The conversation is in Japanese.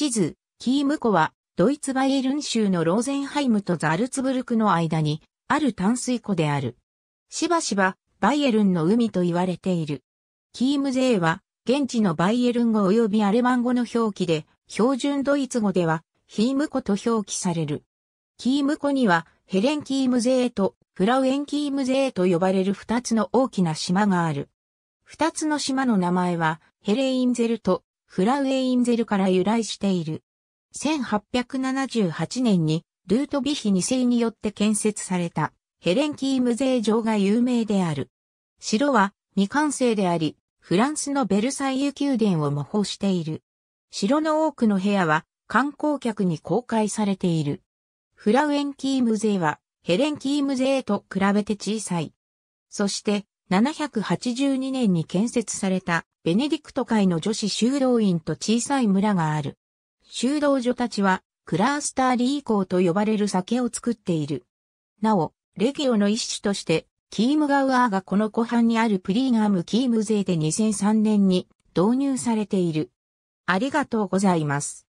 地図、キーム湖は、ドイツバイエルン州のローゼンハイムとザルツブルクの間に、ある淡水湖である。しばしば、バイエルンの海と言われている。キーム勢は、現地のバイエルン語及びアレマン語の表記で、標準ドイツ語では、ヒーム湖と表記される。キーム湖には、ヘレンキーム勢と、フラウエンキーム勢と呼ばれる二つの大きな島がある。二つの島の名前は、ヘレインゼルとフラウェインゼルから由来している。1878年にルートビヒ2世によって建設されたヘレンキーム税城が有名である。城は未完成であり、フランスのベルサイユ宮殿を模倣している。城の多くの部屋は観光客に公開されている。フラウェンキーム税はヘレンキーム税と比べて小さい。そして782年に建設されたベネディクト会の女子修道院と小さい村がある。修道女たちはクラースターリーコーと呼ばれる酒を作っている。なお、レギオの一種として、キームガウアーがこの湖畔にあるプリーガームキーム税で2003年に導入されている。ありがとうございます。